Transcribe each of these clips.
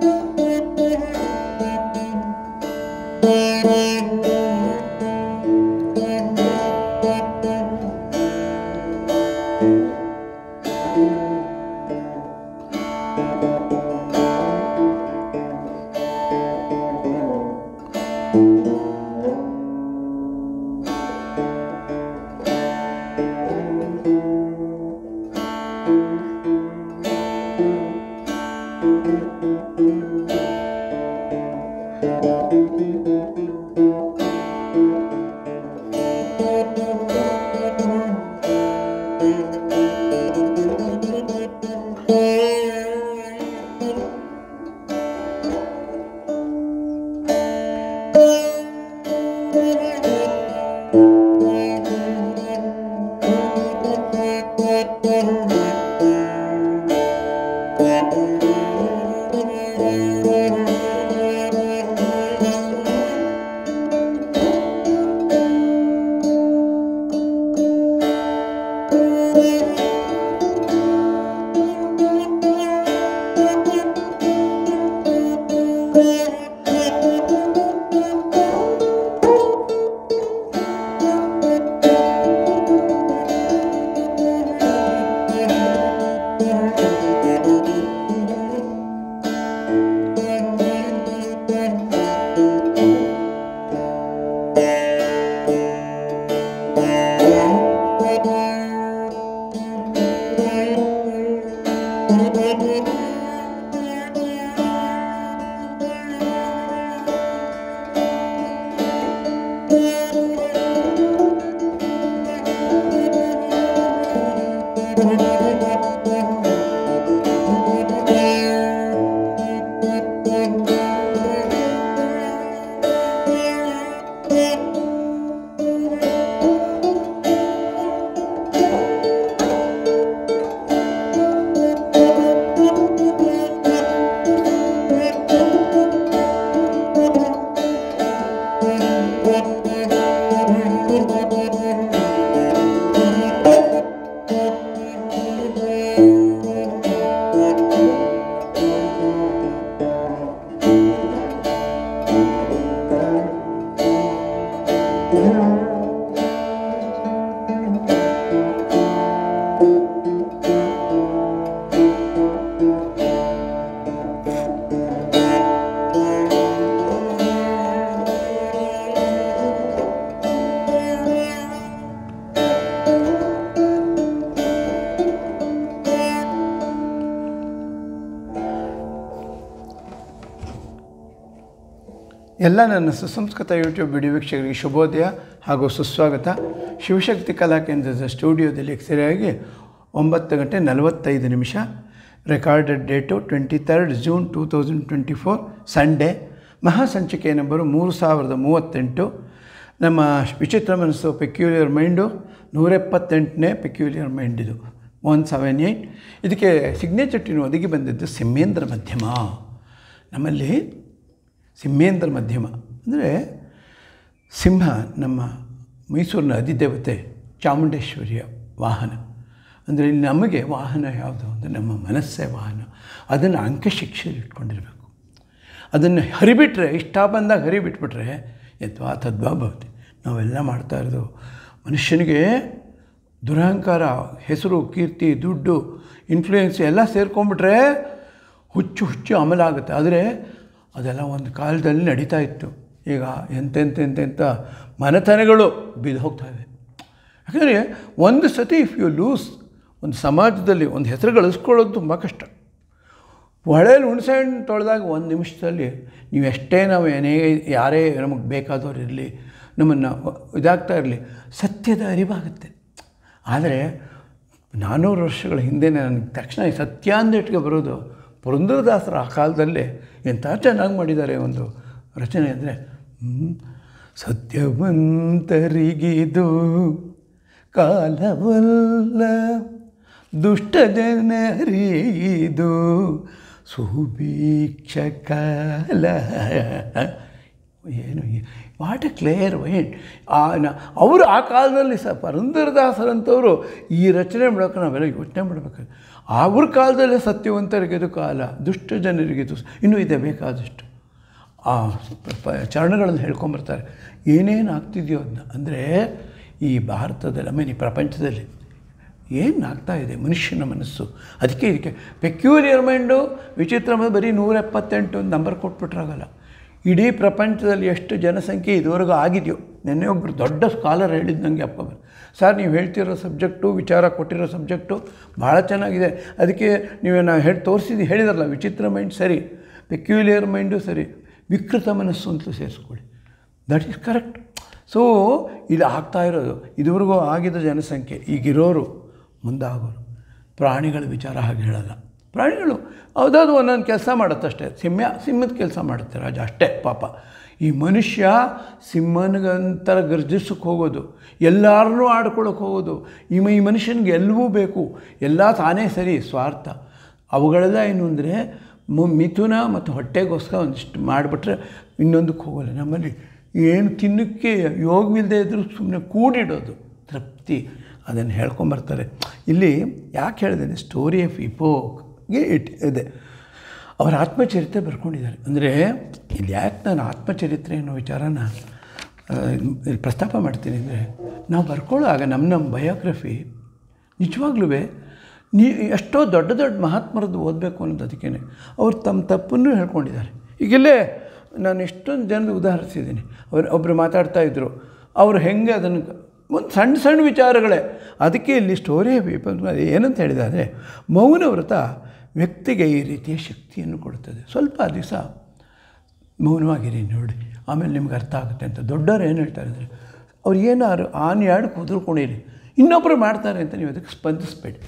thank you ಎಲ್ಲ ನನ್ನ ಸುಸಂಸ್ಕೃತ ಯೂಟ್ಯೂಬ್ ವಿಡಿಯೋ ವೀಕ್ಷಕರಿಗೆ ಶುಭೋದಯ ಹಾಗೂ ಸುಸ್ವಾಗತ ಶಿವಶಕ್ತಿ ಕಲಾ ಕೇಂದ್ರದ ಸ್ಟುಡಿಯೋದಲ್ಲಿ ಸರಿಯಾಗಿ ಒಂಬತ್ತು ಗಂಟೆ ನಲವತ್ತೈದು ನಿಮಿಷ recorded date twenty third June two thousand twenty four Sunday ಮಹಾಸಂಚಿಕೆ ನಂಬರು ಮೂರು ಸಾವಿರದ ಮೂವತ್ತೆಂಟು ನಮ್ಮ ವಿಚಿತ್ರ ಮನಸ್ಸು ಪೆಕ್ಯುಲಿಯರ್ ಮೈಂಡು ನೂರೆಪ್ಪತ್ತೆಂಟನೇ ಪೆಕ್ಯುಲಿಯರ್ ಮೈಂಡ್ ಇದು ಒನ್ ಸೆವೆನ್ ಏಯ್ಟ್ ಇದಕ್ಕೆ ಸಿಗ್ನೇಚರ್ ಟ್ಯೂನ್ ಒದಗಿ ಬಂದಿದ್ದು ಸಿಮ್ಮೇಂದ್ರ ಮಧ್ಯಮ ನಮ್ಮಲ್ಲಿ ಸಿಂಹೇಂದ್ರ ಮಧ್ಯಮ ಅಂದರೆ ಸಿಂಹ ನಮ್ಮ ಮೈಸೂರಿನ ಅಧಿದೇವತೆ ಚಾಮುಂಡೇಶ್ವರಿಯ ವಾಹನ ಅಂದರೆ ಇಲ್ಲಿ ನಮಗೆ ವಾಹನ ಯಾವುದು ಅಂದರೆ ನಮ್ಮ ಮನಸ್ಸೇ ವಾಹನ ಅದನ್ನು ಶಿಕ್ಷೆ ಇಟ್ಕೊಂಡಿರಬೇಕು ಅದನ್ನು ಹರಿಬಿಟ್ರೆ ಇಷ್ಟ ಬಂದಾಗ ಹರಿಬಿಟ್ಬಿಟ್ರೆ ಯದ್ವಾ ತದ್ವಾ ಭವತಿ ನಾವೆಲ್ಲ ಮಾಡ್ತಾ ಇರೋದು ಮನುಷ್ಯನಿಗೆ ದುರಹಂಕಾರ ಹೆಸರು ಕೀರ್ತಿ ದುಡ್ಡು ಇನ್ಫ್ಲೂಯೆನ್ಸ್ ಎಲ್ಲ ಸೇರ್ಕೊಂಬಿಟ್ರೆ ಹುಚ್ಚು ಹುಚ್ಚು ಅಮಲಾಗುತ್ತೆ ಆದರೆ ಅದೆಲ್ಲ ಒಂದು ಕಾಲದಲ್ಲಿ ನಡೀತಾ ಇತ್ತು ಈಗ ಎಂತೆಂತೆಂತೆಂಥ ಮನೆತನಗಳು ಬಿದ್ದು ಹೋಗ್ತಾ ಇದೆ ಯಾಕೆಂದರೆ ಒಂದು ಸತಿ ಇಫ್ ಯು ಲೂಸ್ ಒಂದು ಸಮಾಜದಲ್ಲಿ ಒಂದು ಹೆಸರು ಗಳಿಸ್ಕೊಳ್ಳೋದು ತುಂಬ ಕಷ್ಟ ಹೊಳೇಲಿ ಹುಣಸೆ ಹಣ್ಣು ತೊಳೆದಾಗ ಒಂದು ನಿಮಿಷದಲ್ಲಿ ನೀವು ಎಷ್ಟೇ ನಾವು ಏನೇ ಯಾರೇ ನಮಗೆ ಬೇಕಾದವ್ರು ಇರಲಿ ನಮ್ಮನ್ನು ಇದಾಗ್ತಾ ಇರಲಿ ಸತ್ಯದ ಅರಿವಾಗುತ್ತೆ ಆದರೆ ನಾನ್ನೂರು ವರ್ಷಗಳ ಹಿಂದೆ ನನಗೆ ತಕ್ಷಣ ಸತ್ಯ ಅಂದಿಟ್ಟಿಗೆ ಬರೋದು ಪುರಂದರದಾಸರ ಆ ಕಾಲದಲ್ಲೇ ಎಂಥ ಚೆನ್ನಾಗಿ ಮಾಡಿದ್ದಾರೆ ಒಂದು ರಚನೆ ಅಂದರೆ ಸತ್ಯವಂತರಿಗಿದು ಕಾಲವಲ್ಲ ದುಷ್ಟ ಜನರಿಗಿದು ಕಾಲ ಏನು ವಾಟ್ ಎ ಕ್ಲಿಯರ್ ವೈಂಡ್ ಆ ಅವರು ಆ ಕಾಲದಲ್ಲಿ ಸಹ ಪರಂದರದಾಸರಂಥವರು ಈ ರಚನೆ ಮಾಡೋಕೆ ನಾವೆಲ್ಲ ಯೋಚನೆ ಮಾಡಬೇಕು ಅವ್ರ ಕಾಲದಲ್ಲೇ ಸತ್ಯವಂತರಿಗಿದು ಕಾಲ ದುಷ್ಟ ಜನರಿಗಿದು ಇನ್ನೂ ಇದೆ ಬೇಕಾದಷ್ಟು ಆ ಚರಣಗಳನ್ನು ಹೇಳ್ಕೊಂಬರ್ತಾರೆ ಏನೇನು ಆಗ್ತಿದೆಯೋ ಅದನ್ನ ಅಂದರೆ ಈ ಭಾರತದಲ್ಲಿ ಐ ಈ ಪ್ರಪಂಚದಲ್ಲಿ ಏನು ಆಗ್ತಾ ಇದೆ ಮನುಷ್ಯನ ಮನಸ್ಸು ಅದಕ್ಕೆ ಇದಕ್ಕೆ ಪೆಕ್ಯೂರಿಯರ್ ಮೈಂಡು ವಿಚಿತ್ರ ಬರೀ ಎಪ್ಪತ್ತೆಂಟು ಒಂದು ನಂಬರ್ ಕೊಟ್ಬಿಟ್ರಾಗಲ್ಲ ಇಡೀ ಪ್ರಪಂಚದಲ್ಲಿ ಎಷ್ಟು ಜನಸಂಖ್ಯೆ ಇದುವರೆಗೂ ಆಗಿದೆಯೋ ನೆನ್ನೆ ಒಬ್ಬರು ದೊಡ್ಡ ಸ್ಕಾಲರ್ ಹೇಳಿದ್ದು ನನಗೆ ಅಪ್ಪ ಸರ್ ನೀವು ಹೇಳ್ತಿರೋ ಸಬ್ಜೆಕ್ಟು ವಿಚಾರ ಕೊಟ್ಟಿರೋ ಸಬ್ಜೆಕ್ಟು ಭಾಳ ಚೆನ್ನಾಗಿದೆ ಅದಕ್ಕೆ ನೀವು ನಾವು ಹೇಳಿ ತೋರಿಸಿದ್ದು ಹೇಳಿದ್ರಲ್ಲ ವಿಚಿತ್ರ ಮೈಂಡ್ ಸರಿ ಪೆಕ್ಯುಲಿಯರ್ ಮೈಂಡು ಸರಿ ವಿಕೃತ ಮನಸ್ಸು ಅಂತಲೂ ಸೇರಿಸ್ಕೊಳ್ಳಿ ದಟ್ ಈಸ್ ಕರೆಕ್ಟ್ ಸೊ ಇದು ಆಗ್ತಾ ಇರೋದು ಇದುವರೆಗೂ ಆಗಿದ್ದ ಜನಸಂಖ್ಯೆ ಈಗಿರೋರು ಮುಂದಾಗೋರು ಪ್ರಾಣಿಗಳ ವಿಚಾರ ಹಾಗೆ ಹೇಳಲ್ಲ ಪ್ರಾಣಿಗಳು ಅದಾದ್ರೂ ಒಂದೊಂದು ಕೆಲಸ ಮಾಡುತ್ತಷ್ಟೇ ಸಿಂಹ ಸಿಂಹದ ಕೆಲಸ ಮಾಡುತ್ತೆ ರಾಜ ಅಷ್ಟೇ ಪಾಪ ಈ ಮನುಷ್ಯ ಸಿಂಹನಿಗಂತರ ಗರ್ಜಿಸಕ್ಕೆ ಹೋಗೋದು ಎಲ್ಲರನ್ನೂ ಆಡ್ಕೊಳಕ್ಕೆ ಹೋಗೋದು ಈ ಈ ಮನುಷ್ಯನಿಗೆ ಎಲ್ಲವೂ ಬೇಕು ಎಲ್ಲ ತಾನೇ ಸರಿ ಸ್ವಾರ್ಥ ಅವುಗಳೆಲ್ಲ ಏನು ಅಂದರೆ ಮಿಥುನ ಮತ್ತು ಹೊಟ್ಟೆಗೋಸ್ಕರ ಒಂದಿಷ್ಟು ಮಾಡಿಬಿಟ್ರೆ ಇನ್ನೊಂದಕ್ಕೆ ಹೋಗೋಲ್ಲ ನಮ್ಮಲ್ಲಿ ಏನು ತಿನ್ನೋಕ್ಕೆ ಯೋಗವಿಲ್ಲದೆ ಇದ್ದರೂ ಸುಮ್ಮನೆ ಕೂಡಿಡೋದು ತೃಪ್ತಿ ಅದನ್ನು ಹೇಳ್ಕೊಂಬರ್ತಾರೆ ಇಲ್ಲಿ ಯಾಕೆ ಹೇಳಿದೆ ಸ್ಟೋರಿ ಆಫ್ ಇಪೋಕ್ಗೆ ಇಟ್ ಇದೆ ಅವರ ಆತ್ಮಚರಿತ್ರೆ ಬರ್ಕೊಂಡಿದ್ದಾರೆ ಅಂದರೆ ಇಲ್ಲಿ ಯಾಕೆ ನಾನು ಆತ್ಮಚರಿತ್ರೆ ಅನ್ನೋ ವಿಚಾರನ ಇಲ್ಲಿ ಪ್ರಸ್ತಾಪ ಮಾಡ್ತೀನಿ ಅಂದರೆ ನಾವು ಆಗ ನಮ್ಮ ನಮ್ಮ ಬಯೋಗ್ರಫಿ ನಿಜವಾಗ್ಲೂ ನೀ ಎಷ್ಟೋ ದೊಡ್ಡ ದೊಡ್ಡ ಮಹಾತ್ಮರದ್ದು ಓದಬೇಕು ಅನ್ನೋದು ಅದಕ್ಕೇ ಅವ್ರು ತಮ್ಮ ತಪ್ಪನ್ನು ಹೇಳ್ಕೊಂಡಿದ್ದಾರೆ ಈಗೆಲ್ಲೇ ನಾನು ಎಷ್ಟೊಂದು ಜನದ ಉದಾಹರಿಸಿದ್ದೀನಿ ಅವರು ಒಬ್ಬರು ಮಾತಾಡ್ತಾ ಇದ್ದರು ಅವರು ಹೆಂಗೆ ಅದನ್ನು ಒಂದು ಸಣ್ಣ ಸಣ್ಣ ವಿಚಾರಗಳೇ ಅದಕ್ಕೆ ಇಲ್ಲಿ ಸ್ಟೋರಿ ಅದು ಏನಂತ ಹೇಳಿದ್ದಾರೆ ಮೌನ ವ್ರತ ವ್ಯಕ್ತಿಗೆ ಈ ರೀತಿಯ ಶಕ್ತಿಯನ್ನು ಕೊಡ್ತದೆ ಸ್ವಲ್ಪ ದಿವಸ ಮೌನವಾಗಿರಿ ನೋಡಿ ಆಮೇಲೆ ನಿಮ್ಗೆ ಅರ್ಥ ಆಗುತ್ತೆ ಅಂತ ದೊಡ್ಡವ್ರು ಏನು ಹೇಳ್ತಾರೆ ಅಂದರೆ ಅವ್ರು ಏನಾದ್ರು ಆನೆ ಎರಡು ಕುದುರ್ಕೊಂಡಿರಿ ಇನ್ನೊಬ್ಬರು ಮಾಡ್ತಾರೆ ಅಂತ ನೀವು ಅದಕ್ಕೆ ಸ್ಪಂದಿಸ್ಬೇಡಿ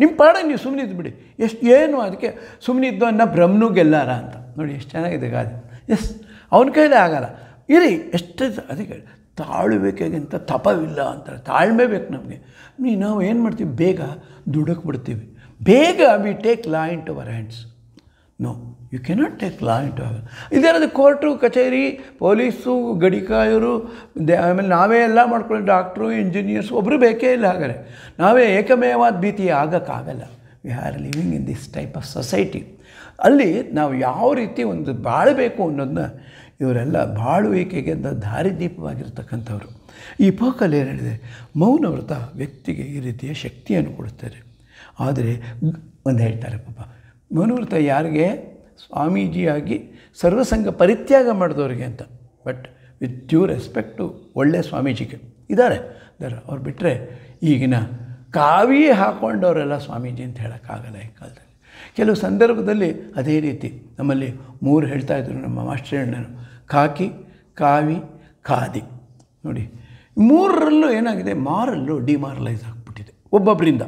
ನಿಮ್ಮ ಪಾಡ ನೀವು ಸುಮ್ಮನೆ ಇದ್ಬಿಡಿ ಎಷ್ಟು ಏನು ಅದಕ್ಕೆ ಸುಮ್ಮನೆ ಇದ್ದು ಅನ್ನೋ ಭ್ರಮನೂ ಗೆಲ್ಲಾರ ಅಂತ ನೋಡಿ ಎಷ್ಟು ಚೆನ್ನಾಗಿದೆ ಗಾದೆ ಎಸ್ ಅವನ ಕೈಲೇ ಆಗಲ್ಲ ಇರಿ ಎಷ್ಟು ಅದಕ್ಕೆ ತಾಳ್ಬೇಕಾಗಿಂತ ತಪವಿಲ್ಲ ಅಂತಾರೆ ತಾಳ್ಮೆ ಬೇಕು ನಮಗೆ ನೀ ನಾವು ಏನು ಮಾಡ್ತೀವಿ ಬೇಗ ದುಡಕ್ಬಿಡ್ತೀವಿ ಬೇಗ we take law into our hands no you cannot take law into our ಇದೇನದು ಕೋರ್ಟು ಕಚೇರಿ ಪೊಲೀಸು ಗಡಿಕಾಯರು ಆಮೇಲೆ ನಾವೇ ಎಲ್ಲ ಮಾಡ್ಕೊಳ್ಳೋ ಡಾಕ್ಟ್ರು ಇಂಜಿನಿಯರ್ಸ್ ಒಬ್ಬರು ಬೇಕೇ ಇಲ್ಲ ಹಾಗಾದರೆ ನಾವೇ ಏಕಮೇವಾದ ಭೀತಿ ಆಗೋಕ್ಕಾಗಲ್ಲ we are living in this type of society ಅಲ್ಲಿ ನಾವು ಯಾವ ರೀತಿ ಒಂದು ಬಾಳಬೇಕು ಅನ್ನೋದನ್ನ ಇವರೆಲ್ಲ ಬಾಳುವಿಕೆಗೆ ದಾರಿದೀಪವಾಗಿರ್ತಕ್ಕಂಥವ್ರು ಈ ಪೋಕಲ್ಲಿ ಏನು ಹೇಳಿದೆ ಮೌನವ್ರತ ವ್ಯಕ್ತಿಗೆ ಈ ರೀತಿಯ ಶಕ್ತಿಯನ್ನು ಕೊಡುತ್ತಾರೆ ಆದರೆ ಒಂದು ಹೇಳ್ತಾರೆ ಪಾಪ ಮನೋವ್ರತ ಯಾರಿಗೆ ಸ್ವಾಮೀಜಿಯಾಗಿ ಸರ್ವಸಂಗ ಪರಿತ್ಯಾಗ ಮಾಡಿದವ್ರಿಗೆ ಅಂತ ಬಟ್ ವಿತ್ ಡ್ಯೂ ರೆಸ್ಪೆಕ್ಟು ಒಳ್ಳೆ ಸ್ವಾಮೀಜಿಗೆ ಇದ್ದಾರೆ ದರ ಅವ್ರು ಬಿಟ್ಟರೆ ಈಗಿನ ಕಾವಿ ಹಾಕ್ಕೊಂಡವರೆಲ್ಲ ಸ್ವಾಮೀಜಿ ಅಂತ ಹೇಳೋಕ್ಕಾಗಲ್ಲ ಈ ಕಾಲದಲ್ಲಿ ಕೆಲವು ಸಂದರ್ಭದಲ್ಲಿ ಅದೇ ರೀತಿ ನಮ್ಮಲ್ಲಿ ಮೂರು ಹೇಳ್ತಾ ಇದ್ದರು ನಮ್ಮ ಮಾಸ್ಟರ್ ಕಾಕಿ ಕಾವಿ ಖಾದಿ ನೋಡಿ ಮೂರರಲ್ಲೂ ಏನಾಗಿದೆ ಮಾರಲ್ಲೂ ಡಿಮಾರಲೈಸ್ ಆಗಿಬಿಟ್ಟಿದೆ ಒಬ್ಬೊಬ್ಬರಿಂದ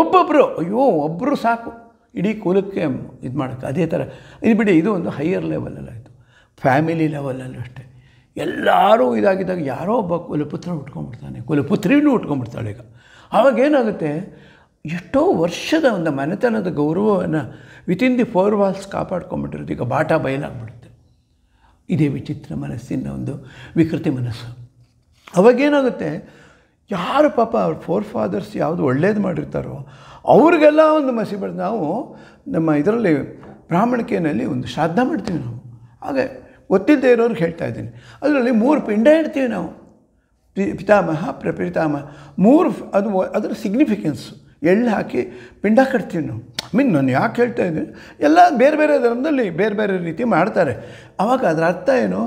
ಒಬ್ಬೊಬ್ಬರು ಅಯ್ಯೋ ಒಬ್ಬರು ಸಾಕು ಇಡೀ ಕುಲಕ್ಕೆ ಇದು ಮಾಡೋಕ್ಕೆ ಅದೇ ಥರ ಇದು ಬಿಡಿ ಇದು ಒಂದು ಹೈಯರ್ ಲೆವೆಲಲ್ಲಾಯಿತು ಫ್ಯಾಮಿಲಿ ಲೆವೆಲಲ್ಲೂ ಅಷ್ಟೇ ಎಲ್ಲರೂ ಇದಾಗಿದ್ದಾಗ ಯಾರೋ ಒಬ್ಬ ಕುಲಪುತ್ರ ಉಟ್ಕೊಂಡ್ಬಿಡ್ತಾನೆ ಕುಲಪುತ್ರಿನೂ ಉಟ್ಕೊಂಡ್ಬಿಡ್ತಾಳೆ ಈಗ ಆವಾಗ ಏನಾಗುತ್ತೆ ಎಷ್ಟೋ ವರ್ಷದ ಒಂದು ಮನೆತನದ ಗೌರವವನ್ನು ವಿತಿನ್ ದಿ ಫೋರ್ ವಾಲ್ಸ್ ಕಾಪಾಡ್ಕೊಂಡ್ಬಿಟ್ಟಿರೋದು ಈಗ ಬಾಟ ಬಯಲಾಗ್ಬಿಡುತ್ತೆ ಇದೇ ವಿಚಿತ್ರ ಮನಸ್ಸಿನ ಒಂದು ವಿಕೃತಿ ಮನಸ್ಸು ಅವಾಗೇನಾಗುತ್ತೆ ಯಾರು ಪಾಪ ಅವ್ರ ಫೋರ್ ಫಾದರ್ಸ್ ಯಾವುದು ಒಳ್ಳೇದು ಮಾಡಿರ್ತಾರೋ ಅವ್ರಿಗೆಲ್ಲ ಒಂದು ಮಸಿ ಬಡ್ದು ನಾವು ನಮ್ಮ ಇದರಲ್ಲಿ ಬ್ರಾಹ್ಮಣಿಕೆಯಲ್ಲಿ ಒಂದು ಶ್ರಾದ್ದ ಮಾಡ್ತೀವಿ ನಾವು ಹಾಗೆ ಗೊತ್ತಿದ್ದೆ ಇರೋರಿಗೆ ಹೇಳ್ತಾ ಇದ್ದೀನಿ ಅದರಲ್ಲಿ ಮೂರು ಪಿಂಡ ಇಡ್ತೀವಿ ನಾವು ಪಿ ಪಿತಾಮಹ ಪ್ರಪಿತಾಮಹ ಮೂರು ಅದು ಅದರ ಸಿಗ್ನಿಫಿಕೆನ್ಸು ಎಳ್ಳು ಹಾಕಿ ಪಿಂಡ ಕಟ್ತೀವಿ ನಾವು ಮೀನ್ ನಾನು ಯಾಕೆ ಹೇಳ್ತಾ ಇದ್ದೀನಿ ಎಲ್ಲ ಬೇರೆ ಬೇರೆ ಧರ್ಮದಲ್ಲಿ ಬೇರೆ ಬೇರೆ ರೀತಿ ಮಾಡ್ತಾರೆ ಆವಾಗ ಅದರ ಅರ್ಥ ಏನು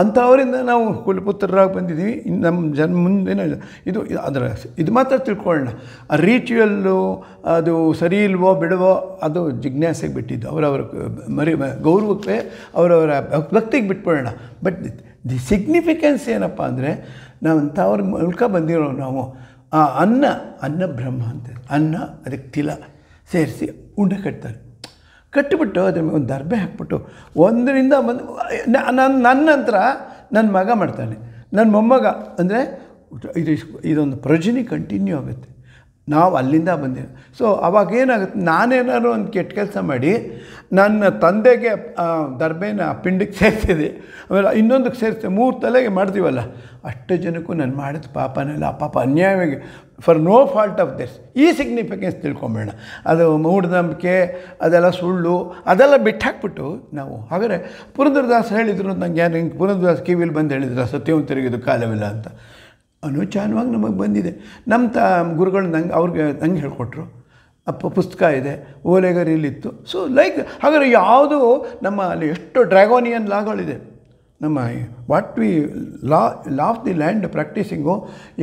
ಅಂಥವರಿಂದ ನಾವು ಕುಲಪುತ್ರರಾಗಿ ಬಂದಿದ್ದೀವಿ ನಮ್ಮ ಜನ್ಮ ಮುಂದಿನ ಇದು ಅದರ ಇದು ಮಾತ್ರ ತಿಳ್ಕೊಳ್ಳೋಣ ಆ ರೀಚುವಲ್ಲು ಅದು ಸರಿ ಇಲ್ವೋ ಬಿಡವೋ ಅದು ಜಿಜ್ಞಾಸೆಗೆ ಬಿಟ್ಟಿದ್ದು ಅವರವರ ಮರಿ ಗೌರವಕ್ಕೆ ಅವರವರ ಭಕ್ತಿಗೆ ಬಿಟ್ಬಿಡೋಣ ಬಟ್ ದಿ ಸಿಗ್ನಿಫಿಕೆನ್ಸ್ ಏನಪ್ಪ ಅಂದರೆ ನಾವು ಅಂಥವ್ರ ಮೂಲಕ ಬಂದಿರೋ ನಾವು ಆ ಅನ್ನ ಅನ್ನ ಬ್ರಹ್ಮ ಅಂತ ಅನ್ನ ಅದಕ್ಕೆ ತಿಲ ಸೇರಿಸಿ ಉಂಡೆ ಕಟ್ತಾರೆ ಕಟ್ಟಿಬಿಟ್ಟು ಅದ್ರ ಒಂದು ದರ್ಬೆ ಹಾಕ್ಬಿಟ್ಟು ಒಂದರಿಂದ ಬಂದು ನನ್ನ ನನ್ನ ನಂತರ ನನ್ನ ಮಗ ಮಾಡ್ತಾನೆ ನನ್ನ ಮೊಮ್ಮಗ ಅಂದರೆ ಇದು ಇದೊಂದು ಪ್ರಜನಿ ಕಂಟಿನ್ಯೂ ಆಗುತ್ತೆ ನಾವು ಅಲ್ಲಿಂದ ಬಂದಿದ್ದು ಸೊ ಅವಾಗೇನಾಗುತ್ತೆ ನಾನೇನಾದ್ರು ಒಂದು ಕೆಟ್ಟ ಕೆಲಸ ಮಾಡಿ ನನ್ನ ತಂದೆಗೆ ದರ್ಬೆನ ಪಿಂಡಕ್ಕೆ ಸೇರ್ತಿದ್ದೆ ಆಮೇಲೆ ಇನ್ನೊಂದಕ್ಕೆ ಸೇರಿಸಿದೆ ಮೂರು ತಲೆಗೆ ಮಾಡ್ತೀವಲ್ಲ ಅಷ್ಟು ಜನಕ್ಕೂ ನಾನು ಮಾಡಿದ ಪಾಪನೆಲ್ಲ ಪಾಪ ಅನ್ಯಾಯವಾಗಿ for no fault of this ಈ ಸಿಗ್ನಿಫಿಕೆನ್ಸ್ ತಿಳ್ಕೊಂಬೇಡ ಅದು ಮೂಢನಂಬಿಕೆ ಅದೆಲ್ಲ ಸುಳ್ಳು ಅದೆಲ್ಲ ಬಿಟ್ಟಾಕ್ಬಿಟ್ಟು ನಾವು ಹಾಗಾದರೆ ಪುರಂದ್ರದಾಸ್ ಹೇಳಿದರು ನಂಗೆ ಯಾರು ಹಿಂಗೆ ಪುರಂದ್ರದಾಸ್ ಕಿವಿಲಿ ಬಂದು ಹೇಳಿದ್ರು ಸತ್ಯವಂತರಿಗೆ ಇದು ಕಾಲವಿಲ್ಲ ಅಂತ ಅನುಚಾನವಾಗಿ ನಮಗೆ ಬಂದಿದೆ ನಮ್ಮ ತ ಗುರುಗಳು ನಂಗೆ ಅವ್ರಿಗೆ ನಂಗೆ ಹೇಳಿಕೊಟ್ರು ಅಪ್ಪ ಪುಸ್ತಕ ಇದೆ ಓಲೆಗರಿಲಿತ್ತು ಸೊ ಲೈಕ್ ಹಾಗಾದ್ರೆ ಯಾವುದು ನಮ್ಮ ಅಲ್ಲಿ ಎಷ್ಟು ಡ್ರ್ಯಾಗೋನಿಯನ್ ಲಾಗಳಿದೆ ನಮ್ಮ what we law law of the land practising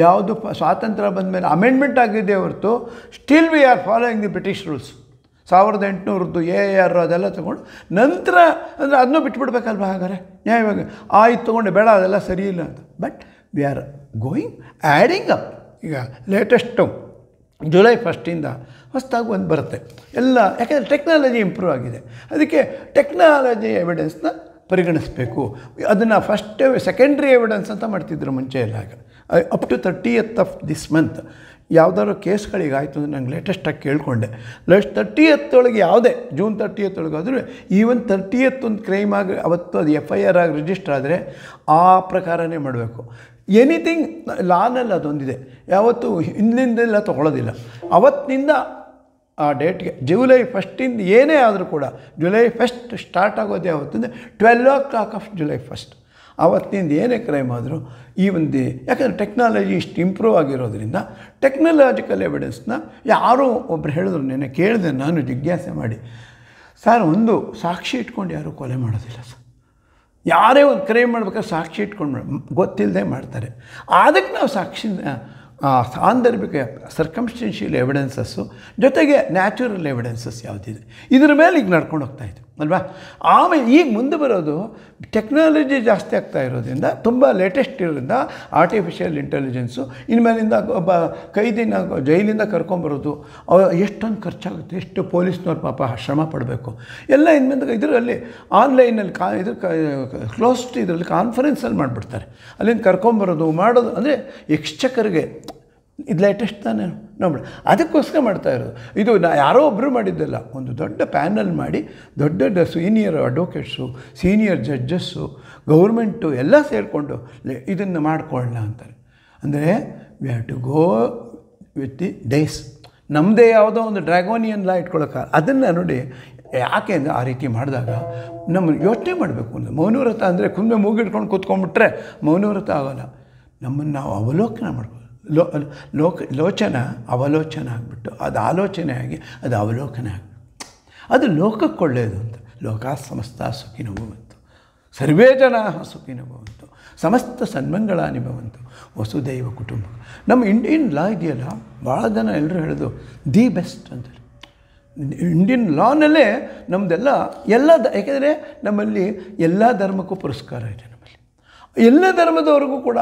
ಯಾವುದು ಸ್ವಾತಂತ್ರ್ಯ ಬಂದ ಮೇಲೆ ಅಮೆಂಡ್ಮೆಂಟ್ ಆಗಿದೆ ಹೊರತು still we are following the British rules ಸಾವಿರದ ಎಂಟುನೂರದ್ದು ಎ ಆರ್ ಅದೆಲ್ಲ ತೊಗೊಂಡು ನಂತರ ಅಂದರೆ ಅದನ್ನೂ ಬಿಟ್ಬಿಡ್ಬೇಕಲ್ವ ಹಾಗಾದ್ರೆ ನ್ಯಾಯವಾಗಿ ಆಯ್ತು ತೊಗೊಂಡೆ ಬೇಡ ಅದೆಲ್ಲ ಸರಿ ಇಲ್ಲ ಅಂತ but we are going adding up ಈಗ ಲೇಟೆಸ್ಟು ಜುಲೈ ಫಸ್ಟಿಂದ ಹೊಸದಾಗಿ ಒಂದು ಬರುತ್ತೆ ಎಲ್ಲ ಯಾಕೆಂದರೆ ಟೆಕ್ನಾಲಜಿ ಇಂಪ್ರೂವ್ ಆಗಿದೆ ಅದಕ್ಕೆ ಟೆಕ್ನಾಲಜಿ ಎವಿಡೆನ್ಸ್ನ ಪರಿಗಣಿಸ್ಬೇಕು ಅದನ್ನು ಫಸ್ಟ್ ಸೆಕೆಂಡ್ರಿ ಎವಿಡೆನ್ಸ್ ಅಂತ ಮಾಡ್ತಿದ್ರು ಮುಂಚೆ ಎಲ್ಲ up to thirtieth of this month ಕೇಸ್ಗಳಿಗೆ ಆಯಿತು ಅಂದರೆ ನಂಗೆ ಲೇಟೆಸ್ಟಾಗಿ ಕೇಳಿಕೊಂಡೆ ಲೇಸ್ಟ್ ತರ್ಟಿ ಎತ್ತೊಳಗೆ ಯಾವುದೇ ಜೂನ್ ತರ್ಟಿ ಎತ್ತೊಳಗಾದರೂ ಈವನ್ ತರ್ಟಿ ಒಂದು ಕ್ರೈಮ್ ಆಗಿ ಅವತ್ತು ಅದು ಎಫ್ ಐ ಆರ್ ಆಗಿ ರಿಜಿಸ್ಟರ್ ಆದರೆ ಆ ಪ್ರಕಾರನೇ ಮಾಡಬೇಕು ಎನಿಥಿಂಗ್ ಲಾನಲ್ಲಿ ಅದೊಂದಿದೆ ಯಾವತ್ತೂ ಹಿಂದಿಂದೆಲ್ಲ ತೊಗೊಳೋದಿಲ್ಲ ಅವತ್ತಿನಿಂದ ಆ ಡೇಟ್ಗೆ ಜುಲೈ ಫಸ್ಟಿಂದ ಏನೇ ಆದರೂ ಕೂಡ ಜುಲೈ ಫಸ್ಟ್ ಸ್ಟಾರ್ಟ್ ಆಗೋದು ಯಾವತ್ತಂದರೆ twelve o'clock of July first ಆವತ್ತಿನಿಂದ ಏನೇ ಕ್ರೈಮ್ ಆದರೂ ಈ ಒಂದು ಯಾಕಂದರೆ ಟೆಕ್ನಾಲಜಿ ಇಷ್ಟು ಇಂಪ್ರೂವ್ ಆಗಿರೋದ್ರಿಂದ ಟೆಕ್ನಾಲಜಿಕಲ್ ಎವಿಡೆನ್ಸ್ನ ಯಾರೂ ಒಬ್ರು ಹೇಳಿದ್ರು ನೆನೆ ಕೇಳಿದೆ ನಾನು ಜಿಜ್ಞಾಸೆ ಮಾಡಿ ಸರ್ ಒಂದು ಸಾಕ್ಷಿ ಇಟ್ಕೊಂಡು ಯಾರೂ ಕೊಲೆ ಮಾಡೋದಿಲ್ಲ ಸರ್ ಯಾರೇ ಒಂದು ಕ್ರೈಮ್ ಮಾಡ್ಬೇಕಾದ್ರೆ ಸಾಕ್ಷಿ ಇಟ್ಕೊಂಡು ಗೊತ್ತಿಲ್ಲದೆ ಮಾಡ್ತಾರೆ ಅದಕ್ಕೆ ನಾವು ಸಾಕ್ಷಿ ಸಾಂದರ್ಭಿಕ ಸರ್ಕಮ್ಸ್ಟೆನ್ಷಿಯಲ್ ಎವಿಡೆನ್ಸಸ್ಸು ಜೊತೆಗೆ ನ್ಯಾಚುರಲ್ ಎವಿಡೆನ್ಸಸ್ ಯಾವುದಿದೆ ಇದ್ರ ಮೇಲೆ ಈಗ ನಡ್ಕೊಂಡು ಹೋಗ್ತಾಯಿದ್ವಿ ಅಲ್ವಾ ಆಮೇಲೆ ಈಗ ಮುಂದೆ ಬರೋದು ಟೆಕ್ನಾಲಜಿ ಜಾಸ್ತಿ ಆಗ್ತಾ ಇರೋದ್ರಿಂದ ತುಂಬ ಲೇಟೆಸ್ಟ್ ಇರೋದ್ರಿಂದ ಆರ್ಟಿಫಿಷಿಯಲ್ ಇಂಟೆಲಿಜೆನ್ಸು ಇನ್ಮೇಲಿಂದ ಒಬ್ಬ ಕೈದಿನ ಜೈಲಿಂದ ಕರ್ಕೊಂಬರೋದು ಎಷ್ಟೊಂದು ಖರ್ಚಾಗುತ್ತೆ ಎಷ್ಟು ಪೊಲೀಸ್ನವ್ರು ಪಾಪ ಶ್ರಮ ಪಡಬೇಕು ಎಲ್ಲ ಇನ್ಮೇಲೆ ಇದರಲ್ಲಿ ಆನ್ಲೈನಲ್ಲಿ ಕಾ ಇದ್ರ ಕ್ಲೋಸ್ಡ್ ಇದರಲ್ಲಿ ಕಾನ್ಫರೆನ್ಸಲ್ಲಿ ಮಾಡಿಬಿಡ್ತಾರೆ ಅಲ್ಲಿಂದ ಕರ್ಕೊಂಬರೋದು ಮಾಡೋದು ಅಂದರೆ ಯಕ್ಷಕರಿಗೆ ಇದು ಲೇಟೆಸ್ಟ್ ತಾನೇ ನೋಡಿ ಅದಕ್ಕೋಸ್ಕರ ಮಾಡ್ತಾ ಇರೋದು ಇದು ನಾ ಯಾರೋ ಒಬ್ಬರು ಮಾಡಿದ್ದಲ್ಲ ಒಂದು ದೊಡ್ಡ ಪ್ಯಾನಲ್ ಮಾಡಿ ದೊಡ್ಡ ದೊಡ್ಡ senior advocates senior judges government ಎಲ್ಲ ಸೇರಿಕೊಂಡು ಇದನ್ನು ಮಾಡಿಕೊಳ್ಳೋಣ ಅಂತಾರೆ ಅಂದರೆ we have to go with the days ನಮ್ಮದೇ ಯಾವುದೋ ಒಂದು ಡ್ರ್ಯಾಗೋನಿಯನ್ ಲಾ ಇಟ್ಕೊಳ್ಳೋಕೆ ಅದನ್ನು ನೋಡಿ ಯಾಕೆ ಅಂದರೆ ಆ ರೀತಿ ಮಾಡಿದಾಗ ನಮ್ಮ ಯೋಚನೆ ಮಾಡಬೇಕು ಅಂದರೆ ಮೌನವ್ರತ ಅಂದರೆ ಕುಂದೆ ಮೂಗಿಡ್ಕೊಂಡು ಕೂತ್ಕೊಂಡ್ಬಿಟ್ರೆ ಮೌನವ್ರತ ಆಗೋಲ್ಲ ನಮ್ಮನ್ನು ನಾವು ಅವಲೋಕನ ಮಾಡ್ಬೋದು ಲೋ ಲೋಕ ಲೋಚನ ಅವಲೋಚನ ಆಗಿಬಿಟ್ಟು ಅದು ಆಲೋಚನೆ ಆಗಿ ಅದು ಅವಲೋಕನ ಆಗಿಬಿಟ್ಟು ಅದು ಲೋಕಕ್ಕೆ ಒಳ್ಳೆಯದು ಅಂತ ಲೋಕ ಸಮಸ್ತ ಸುಖಿನ ಭವಂತು ಸರ್ವೇ ಜನ ಸುಖಿನ ಭವಂತು ಸಮಸ್ತ ಸನ್ಮಂಗಳ ನಿಭವಂತು ವಸುದೈವ ಕುಟುಂಬ ನಮ್ಮ ಇಂಡಿಯನ್ ಲಾ ಇದೆಯಲ್ಲ ಭಾಳ ಜನ ಎಲ್ಲರೂ ಹೇಳೋದು ದಿ ಬೆಸ್ಟ್ ಅಂತಾರೆ ಇಂಡಿಯನ್ ಲಾನಲ್ಲೇ ನಮ್ಮದೆಲ್ಲ ಎಲ್ಲ ಯಾಕೆಂದರೆ ನಮ್ಮಲ್ಲಿ ಎಲ್ಲ ಧರ್ಮಕ್ಕೂ ಪುರಸ್ಕಾರ ಇದೆ ಎಲ್ಲ ಧರ್ಮದವರೆಗೂ ಕೂಡ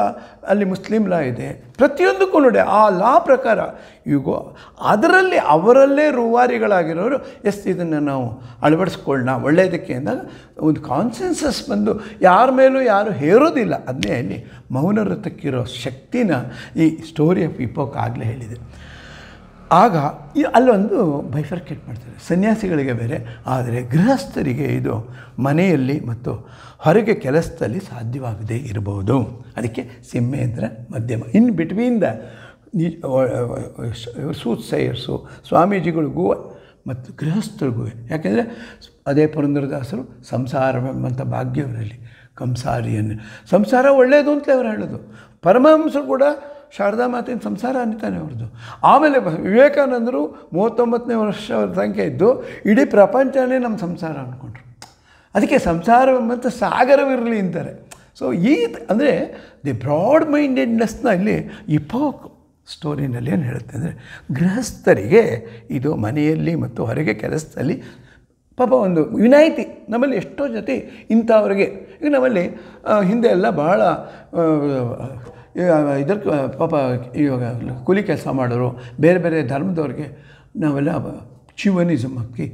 ಅಲ್ಲಿ ಮುಸ್ಲಿಂ ಲಾ ಇದೆ ಪ್ರತಿಯೊಂದಕ್ಕೂ ನೋಡಿ ಆ ಲಾ ಪ್ರಕಾರ ಈಗ ಅದರಲ್ಲಿ ಅವರಲ್ಲೇ ರೂವಾರಿಗಳಾಗಿರೋರು ಎಸ್ ಇದನ್ನು ನಾವು ಅಳವಡಿಸ್ಕೊಳ್ಳೋಣ ಒಳ್ಳೆಯದಕ್ಕೆ ಅಂದಾಗ ಒಂದು ಕಾನ್ಸೆನ್ಸಸ್ ಬಂದು ಯಾರ ಮೇಲೂ ಯಾರು ಹೇರೋದಿಲ್ಲ ಅದನ್ನೇ ಅಲ್ಲಿ ಮೌನ ವೃತ್ತಕ್ಕಿರೋ ಶಕ್ತಿನ ಈ ಸ್ಟೋರಿ ಆಫ್ ಇಪೋಕ್ ಆಗಲೇ ಹೇಳಿದೆ ಆಗ ಈ ಅಲ್ಲೊಂದು ಬೈಫರ್ಕೇಟ್ ಮಾಡ್ತಾರೆ ಸನ್ಯಾಸಿಗಳಿಗೆ ಬೇರೆ ಆದರೆ ಗೃಹಸ್ಥರಿಗೆ ಇದು ಮನೆಯಲ್ಲಿ ಮತ್ತು ಹೊರಗೆ ಕೆಲಸದಲ್ಲಿ ಸಾಧ್ಯವಾಗದೇ ಇರಬಹುದು ಅದಕ್ಕೆ ಸಿಂಹೇಂದ್ರ ಮಧ್ಯಮ ಇನ್ ಬಿಟ್ವೀನ್ ದ ನಿ ಸೂತ್ಸೈಯರ್ಸು ಸ್ವಾಮೀಜಿಗಳಿಗೂ ಮತ್ತು ಗೃಹಸ್ಥರಿಗೂ ಯಾಕೆಂದರೆ ಅದೇ ಪುರಂದರದಾಸರು ಸಂಸಾರವೆಂಬಂಥ ಭಾಗ್ಯವರಲ್ಲಿ ಕಂಸಾರಿಯನ್ನು ಸಂಸಾರ ಒಳ್ಳೆಯದು ಅಂತಲೇ ಅವರು ಹೇಳೋದು ಪರಮಹಂಸರು ಕೂಡ ಶಾರದಾ ಮಾತಿನ ಸಂಸಾರ ಅಂತಾನೆ ಅವ್ರದ್ದು ಆಮೇಲೆ ವಿವೇಕಾನಂದರು ಮೂವತ್ತೊಂಬತ್ತನೇ ವರ್ಷ ಸಂಖ್ಯೆ ಇದ್ದು ಇಡೀ ಪ್ರಪಂಚನೇ ನಮ್ಮ ಸಂಸಾರ ಅಂದ್ಕೊಂಡ್ರು ಅದಕ್ಕೆ ಸಂಸಾರ ಮತ್ತು ಸಾಗರವಿರಲಿ ಅಂತಾರೆ ಸೊ ಈ ಅಂದರೆ ದಿ ಬ್ರಾಡ್ ಮೈಂಡೆಡ್ನೆಸ್ನ ಇಲ್ಲಿ ಇಪೋಕ್ ಸ್ಟೋರಿನಲ್ಲಿ ಏನು ಹೇಳುತ್ತೆ ಅಂದರೆ ಗೃಹಸ್ಥರಿಗೆ ಇದು ಮನೆಯಲ್ಲಿ ಮತ್ತು ಹೊರಗೆ ಕೆಲಸದಲ್ಲಿ ಪಾಪ ಒಂದು ವಿನಾಯಿತಿ ನಮ್ಮಲ್ಲಿ ಎಷ್ಟೋ ಜೊತೆ ಇಂಥವ್ರಿಗೆ ಈಗ ನಮ್ಮಲ್ಲಿ ಹಿಂದೆ ಎಲ್ಲ ಬಹಳ ಇದಕ್ಕೆ ಪಾಪ ಇವಾಗ ಕೂಲಿ ಕೆಲಸ ಮಾಡೋರು ಬೇರೆ ಬೇರೆ ಧರ್ಮದವ್ರಿಗೆ ನಾವೆಲ್ಲ ಚ್ಯೂವನಿಸಮ್ ಹಾಕಿ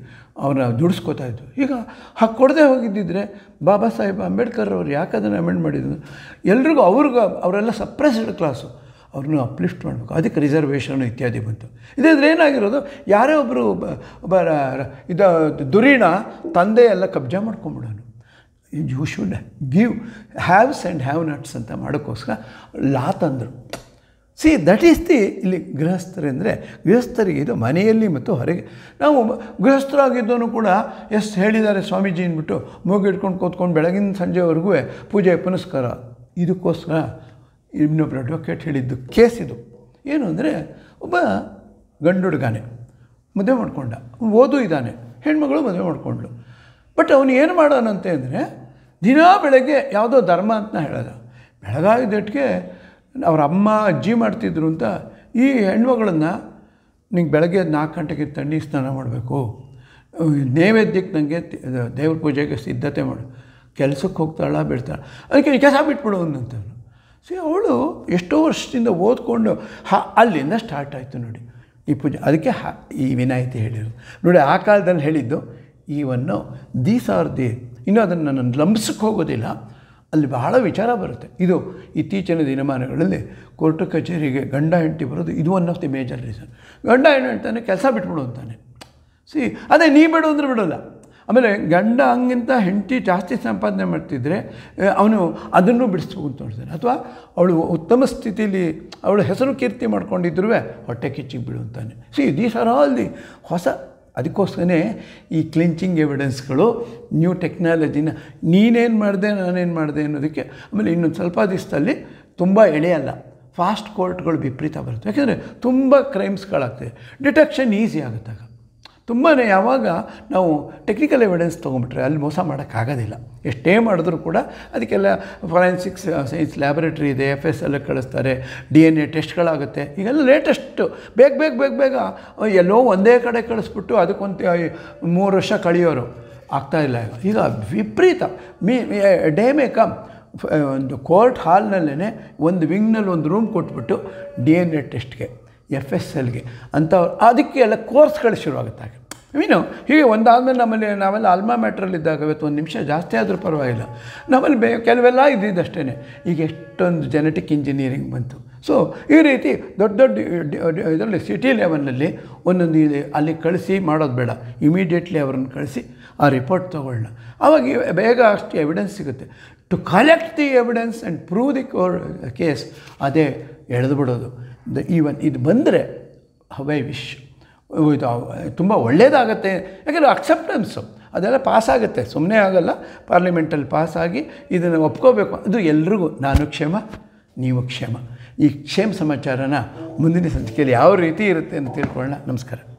ಅವ್ರನ್ನ ದುಡಿಸ್ಕೋತಾ ಇದ್ದರು ಈಗ ಹಾಗೆ ಕೊಡದೆ ಹೋಗಿದ್ದಿದ್ರೆ ಬಾಬಾ ಸಾಹೇಬ್ ಅಂಬೇಡ್ಕರ್ ಅವ್ರು ಯಾಕೆ ಅದನ್ನು ಅಮೆಂಡ್ ಮಾಡಿದ್ರು ಎಲ್ರಿಗೂ ಅವ್ರಿಗೂ ಅವರೆಲ್ಲ ಸಪ್ರೆಸ್ಡ್ ಕ್ಲಾಸು ಅವ್ರನ್ನ ಅಪ್ಲಿಫ್ಟ್ ಮಾಡಬೇಕು ಅದಕ್ಕೆ ರಿಸರ್ವೇಷನ್ ಇತ್ಯಾದಿ ಬಂತು ಇದಾದ್ರೆ ಏನಾಗಿರೋದು ಯಾರೇ ಒಬ್ಬರು ಬ ಇದು ದುರೀಣ ತಂದೆ ಎಲ್ಲ ಕಬ್ಜಾ ಮಾಡ್ಕೊಂಬಿಡೋಣ you should give haves and have nots ಅಂತ ಮಾಡೋಕ್ಕೋಸ್ಕರ ಲಾ ತಂದರು ಸಿ ದಟ್ ಈಸ್ ದಿ ಇಲ್ಲಿ ಗೃಹಸ್ಥರೆಂದರೆ ಗೃಹಸ್ಥರಿಗೆ ಇದು ಮನೆಯಲ್ಲಿ ಮತ್ತು ಹೊರಗೆ ನಾವು ಗೃಹಸ್ಥರಾಗಿದ್ದವನು ಕೂಡ ಎಷ್ಟು ಹೇಳಿದ್ದಾರೆ ಸ್ವಾಮೀಜಿ ಅಂದ್ಬಿಟ್ಟು ಇಟ್ಕೊಂಡು ಕೂತ್ಕೊಂಡು ಬೆಳಗಿನ ಸಂಜೆವರೆಗೂ ಪೂಜೆ ಪುನಸ್ಕಾರ ಇದಕ್ಕೋಸ್ಕರ ಇನ್ನೊಬ್ಬರು ಅಡ್ವೊಕೇಟ್ ಹೇಳಿದ್ದು ಕೇಸ್ ಇದು ಏನು ಅಂದರೆ ಒಬ್ಬ ಗಂಡು ಹುಡುಗಾನೆ ಮದುವೆ ಮಾಡಿಕೊಂಡ ಓದು ಇದ್ದಾನೆ ಹೆಣ್ಮಗಳು ಮದುವೆ ಮಾಡಿಕೊಂಡ್ಳು ಬಟ್ ಅವನು ಏನು ಮಾಡೋಣಂತೆ ಅಂದರೆ ದಿನ ಬೆಳಗ್ಗೆ ಯಾವುದೋ ಧರ್ಮ ಅಂತ ಹೇಳೋದು ಬೆಳಗಾವಿದಟ್ಟಿಗೆ ಅವ್ರ ಅಮ್ಮ ಅಜ್ಜಿ ಮಾಡ್ತಿದ್ರು ಅಂತ ಈ ಹೆಣ್ಮಗಳನ್ನು ನಿಂಗೆ ಬೆಳಗ್ಗೆ ನಾಲ್ಕು ಗಂಟೆಗೆ ತಣ್ಣಿ ಸ್ನಾನ ಮಾಡಬೇಕು ನೈವೇದ್ಯಕ್ಕೆ ನನಗೆ ದೇವ್ರ ಪೂಜೆಗೆ ಸಿದ್ಧತೆ ಮಾಡು ಕೆಲಸಕ್ಕೆ ಹೋಗ್ತಾಳ ಬಿಡ್ತಾಳೆ ಅದಕ್ಕೆ ಕೆಲಸ ಬಿಟ್ಬಿಡು ಅಂತ ಸೊ ಅವಳು ಎಷ್ಟೋ ವರ್ಷದಿಂದ ಓದ್ಕೊಂಡು ಹಾ ಅಲ್ಲಿಂದ ಸ್ಟಾರ್ಟ್ ಆಯಿತು ನೋಡಿ ಈ ಪೂಜೆ ಅದಕ್ಕೆ ಹಾ ಈ ವಿನಾಯಿತಿ ಹೇಳಿರೋದು ನೋಡಿ ಆ ಕಾಲದಲ್ಲಿ ಹೇಳಿದ್ದು ಈವನ್ನು ದೀಸ್ ಆರ್ ದಿ ಇನ್ನು ಅದನ್ನು ನಾನು ಲಂಬಿಸಕ್ಕೆ ಹೋಗೋದಿಲ್ಲ ಅಲ್ಲಿ ಬಹಳ ವಿಚಾರ ಬರುತ್ತೆ ಇದು ಇತ್ತೀಚಿನ ದಿನಮಾನಗಳಲ್ಲಿ ಕೋರ್ಟ್ ಕಚೇರಿಗೆ ಗಂಡ ಹೆಂಡತಿ ಬರೋದು ಇದು one of the major reason ಗಂಡ ಏನು ಹೇಳ್ತಾನೆ ಕೆಲಸ ಬಿಟ್ಬಿಡು ಅಂತಾನೆ ಸಿ ಅದೇ ನೀ ಬಿಡು ಅಂದರೆ ಬಿಡೋಲ್ಲ ಆಮೇಲೆ ಗಂಡ ಹಂಗಿಂತ ಹೆಂಡತಿ ಜಾಸ್ತಿ ಸಂಪಾದನೆ ಮಾಡ್ತಿದ್ರೆ ಅವನು ಅದನ್ನು ಬಿಡಿಸ್ಬೇಕು ಅಂತ ನೋಡ್ತಾನೆ ಅಥವಾ ಅವಳು ಉತ್ತಮ ಸ್ಥಿತಿಯಲ್ಲಿ ಅವಳು ಹೆಸರು ಕೀರ್ತಿ ಮಾಡ್ಕೊಂಡಿದ್ರೂ ಹೊಟ್ಟೆ ಕಿಚ್ಚಿಗೆ ಬಿಡು ಅಂತಾನೆ see these are all the ಹೊಸ ಅದಕ್ಕೋಸ್ಕರನೇ ಈ ಕ್ಲಿಂಚಿಂಗ್ ಎವಿಡೆನ್ಸ್ಗಳು ನ್ಯೂ ಟೆಕ್ನಾಲಜಿನ ನೀನೇನು ಮಾಡಿದೆ ನಾನೇನು ಮಾಡಿದೆ ಅನ್ನೋದಕ್ಕೆ ಆಮೇಲೆ ಇನ್ನೊಂದು ಸ್ವಲ್ಪ ದಿವಸದಲ್ಲಿ ತುಂಬ ಎಳೆಯಲ್ಲ ಫಾಸ್ಟ್ ಕೋರ್ಟ್ಗಳು ವಿಪರೀತ ಬರುತ್ತೆ ಯಾಕೆಂದರೆ ತುಂಬ ಕ್ರೈಮ್ಸ್ಗಳಾಗ್ತವೆ ಡಿಟೆಕ್ಷನ್ ಈಸಿ ಆಗುತ್ತಾಗ ತುಂಬಾ ಯಾವಾಗ ನಾವು ಟೆಕ್ನಿಕಲ್ ಎವಿಡೆನ್ಸ್ ತೊಗೊಂಬಿಟ್ರೆ ಅಲ್ಲಿ ಮೋಸ ಮಾಡೋಕ್ಕಾಗೋದಿಲ್ಲ ಎಷ್ಟೇ ಮಾಡಿದ್ರೂ ಕೂಡ ಅದಕ್ಕೆಲ್ಲ ಫೊರೆನ್ಸಿಕ್ಸ್ ಸೈನ್ಸ್ ಲ್ಯಾಬೊರೇಟ್ರಿ ಇದೆ ಎಫ್ ಎಸ್ ಎಲ್ಲ ಕಳಿಸ್ತಾರೆ ಡಿ ಎನ್ ಎ ಟೆಸ್ಟ್ಗಳಾಗುತ್ತೆ ಈಗೆಲ್ಲ ಲೇಟೆಸ್ಟು ಬೇಗ ಬೇಗ ಬೇಗ ಬೇಗ ಎಲ್ಲೋ ಒಂದೇ ಕಡೆ ಕಳಿಸ್ಬಿಟ್ಟು ಅದಕ್ಕೊಂದು ಮೂರು ವರ್ಷ ಕಳಿಯೋರು ಆಗ್ತಾಯಿಲ್ಲ ಈಗ ಈಗ ವಿಪರೀತ ಮೀ ಡೇ ಮೇ ಒಂದು ಕೋರ್ಟ್ ಹಾಲ್ನಲ್ಲೇ ಒಂದು ವಿಂಗ್ನಲ್ಲಿ ಒಂದು ರೂಮ್ ಕೊಟ್ಬಿಟ್ಟು ಡಿ ಎನ್ ಎ ಟೆಸ್ಟ್ಗೆ ಎಫ್ ಎಸ್ ಎಲ್ಗೆ ಅಂತ ಅದಕ್ಕೆ ಎಲ್ಲ ಕೋರ್ಸ್ಗಳು ಹಾಗೆ ಮೀನು ಹೀಗೆ ಒಂದಾದಮೇಲೆ ನಮ್ಮಲ್ಲಿ ನಾವೆಲ್ಲ ಅಲ್ಮಾ ಮ್ಯಾಟ್ರಲ್ಲಿದ್ದಾಗ ಇವತ್ತು ಒಂದು ನಿಮಿಷ ಜಾಸ್ತಿ ಆದರೂ ಪರವಾಗಿಲ್ಲ ನಮ್ಮಲ್ಲಿ ಬೇ ಕೆಲವೆಲ್ಲ ಇದ್ದಿದ್ದಷ್ಟೇ ಈಗ ಎಷ್ಟೊಂದು ಜೆನೆಟಿಕ್ ಇಂಜಿನಿಯರಿಂಗ್ ಬಂತು ಸೊ ಈ ರೀತಿ ದೊಡ್ಡ ದೊಡ್ಡ ಇದರಲ್ಲಿ ಸಿಟಿ ಲೆವೆಲ್ನಲ್ಲಿ ಒಂದೊಂದು ಇದೆ ಅಲ್ಲಿ ಕಳಿಸಿ ಮಾಡೋದು ಬೇಡ ಇಮಿಡಿಯೇಟ್ಲಿ ಅವರನ್ನು ಕಳಿಸಿ ಆ ರಿಪೋರ್ಟ್ ತೊಗೊಳ್ಳೋಣ ಅವಾಗ ಬೇಗ ಅಷ್ಟು ಎವಿಡೆನ್ಸ್ ಸಿಗುತ್ತೆ to collect the evidence and prove the core case ಅದೇ ಎಳೆದು ಬಿಡೋದು ದ ಈವನ್ ಇದು ಬಂದರೆ ವೈ ವಿಶ್ ಇದು ತುಂಬ ಒಳ್ಳೆಯದಾಗತ್ತೆ ಯಾಕೆಂದರೆ ಅಕ್ಸೆಪ್ಟೆನ್ಸು ಅದೆಲ್ಲ ಪಾಸಾಗುತ್ತೆ ಸುಮ್ಮನೆ ಆಗಲ್ಲ ಪಾರ್ಲಿಮೆಂಟಲ್ಲಿ ಪಾಸಾಗಿ ಇದನ್ನು ಒಪ್ಕೋಬೇಕು ಅದು ಎಲ್ರಿಗೂ ನಾನು ಕ್ಷೇಮ ನೀವು ಕ್ಷೇಮ ಈ ಕ್ಷೇಮ ಸಮಾಚಾರನ ಮುಂದಿನ ಸಂಚಿಕೆಯಲ್ಲಿ ಯಾವ ರೀತಿ ಇರುತ್ತೆ ಅಂತ ತಿಳ್ಕೊಳ್ಳೋಣ ನಮಸ್ಕಾರ